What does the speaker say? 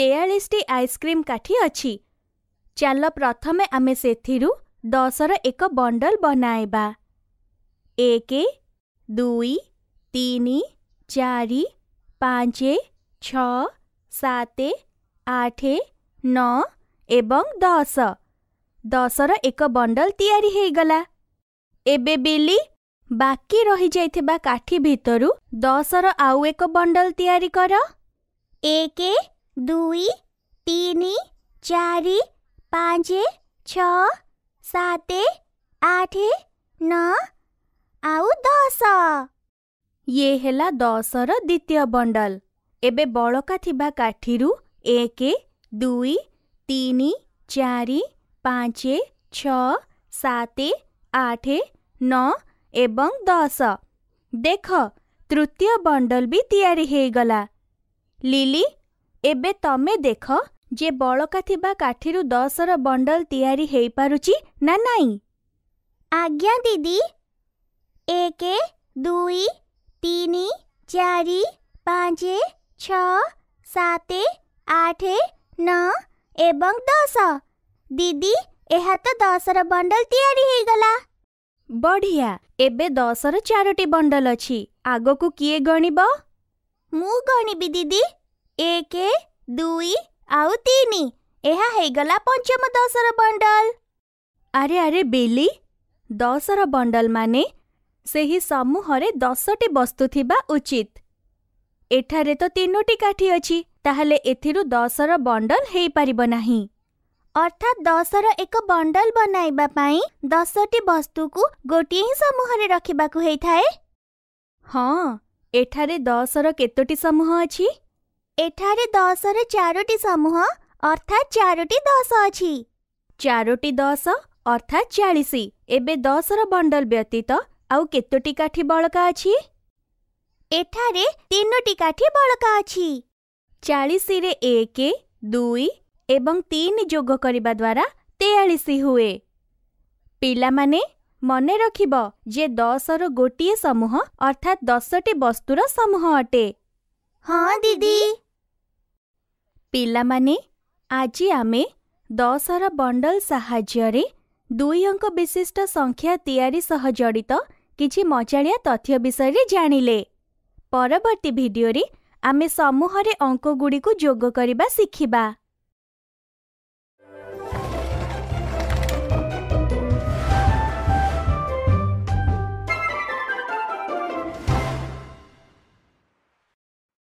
ତେୟାଳିଶଟି ice cream କାଠି ଅଛି ଚାଲ ପ୍ରଥମେ ଆମେ ସେଥିରୁ ଦଶର ଏକ ବଣ୍ଡଲ ବନାଇବା ଏକ ଦୁଇ ତିନି ଚାରି ପାଞ୍ଚ ଛଅ ସାତ ଆଠ ନଅ ଏବଂ ଦଶ ଦଶର ଏକ ବଣ୍ଡଲ ତିଆରି ହୋଇଗଲା ଏବେ ବିଲି ବାକି ରହିଯାଇଥିବା କାଠି ଭିତରୁ ଦଶର ଆଉ ଏକ ବଣ୍ଡଲ ତିଆରି କର ଏକ दुई तीनी चारि पाँचे छ साते आठे न ଆଉ ଦଶ ଇଏ ହେଲା ଦଶର ଦ୍ୱିତୀୟ ବଣ୍ଡଲ ଏବେ ବଳକା ଥିବା କାଠିରୁ ଏକ ଦୁଇ ତିନି ଚାରି ପାଞ୍ଚ ଛଅ ସାତ ଆଠ ନଅ ଏବଂ ଦଶ ଦେଖ ତୃତୀୟ ବଣ୍ଡଲ ବି ତିଆରି ହେଇଗଲା ଲିଲି ଏବେ ତମେ ଦେଖ ଯେ ବଳକା ଥିବା କାଠିରୁ ଦଶର ବଣ୍ଡଲ ତିଆରି ହେଇପାରୁଛି ନା ନାଇଁ ଆଜ୍ଞା ଦିଦି ଏକ ଦୁଇ ତିନି ଚାରି ପାଞ୍ଚ ଛଅ ସାତ ଆଠ ନଅ ଏବଂ ଦଶ ଦିଦି ଏହା ତ ଦଶର ବଣ୍ଡଲ ତିଆରି ହେଇଗଲା ବଢ଼ିଆ ଏବେ ଦଶର ଚାରୋଟି ବଣ୍ଡଲ ଅଛି ଆଗକୁ କିଏ ଗଣିବ ମୁଁ ଗଣିବି ଦିଦି ଏକ ଦୁଇ ଆଉ ତିନି ଏହା ହେଇଗଲା ପଞ୍ଚମ ଦଶର ବଣ୍ଡଲ ଆରେ ଆରେ ବେଲି ଦଶର ବଣ୍ଡଲ ମାନେ ସେହି ସମୂହରେ ଦଶଟି ବସ୍ତୁ ଥିବା ଉଚିତ ଏଠାରେ ତ ତିନୋଟି କାଠି ଅଛି ତାହେଲେ ଏଥିରୁ ଦଶର ବଣ୍ଡଲ ହେଇପାରିବ ନାହିଁ ଅର୍ଥାତ୍ ଦଶର ଏକ ବଣ୍ଡଲ ବନାଇବା ପାଇଁ ଦଶଟି ବସ୍ତୁକୁ ଗୋଟିଏ ହିଁ ସମୂହରେ ରଖିବାକୁ ହେଇଥାଏ ହଁ ଏଠାରେ ଦଶର କେତୋଟି ସମୂହ ଅଛି ଏଠାରେ ଦଶରେ ଚାରୋଟି ସମୂହ ଅର୍ଥାତ୍ ଚାରୋଟି ଦଶ ଅଛି ଚାରୋଟି ଦଶ ଅର୍ଥାତ୍ ଚାଳିଶି ଏବେ ଦଶର ବଣ୍ଡଲ ବ୍ୟତୀତ ଆଉ କେତୋଟି କାଠି ବଳକା ଅଛି ଏଠାରେ ତିନୋଟି କାଠି ବଳକା ଅଛି ଚାଳିଶିରେ ଏକ ଦୁଇ ଏବଂ ତିନି ଯୋଗ କରିବା ଦ୍ୱାରା ତେୟାଳିଶି ହୁଏ ପିଲାମାନେ ମନେ ରଖିବ ଯେ ଦଶର ଗୋଟିଏ ସମୂହ ଅର୍ଥାତ୍ ଦଶଟି ବସ୍ତୁର ସମୂହ ଅଟେ ହଁ ଦିଦି ପିଲାମାନେ ଆଜି ଆମେ ଦଶର ବଣ୍ଡଲ ସାହାଯ୍ୟରେ ଦୁଇ ଅଙ୍କ ବିଶିଷ୍ଟ ସଂଖ୍ୟା ତିଆରି ସହ ଜଡ଼ିତ କିଛି ମଜାଳିଆ ତଥ୍ୟ ବିଷୟରେ ଜାଣିଲେ ପରବର୍ତ୍ତୀ ଭିଡ଼ିଓରେ ଆମେ ସମୂହରେ ଅଙ୍କଗୁଡ଼ିକୁ ଯୋଗ କରିବା ଶିଖିବା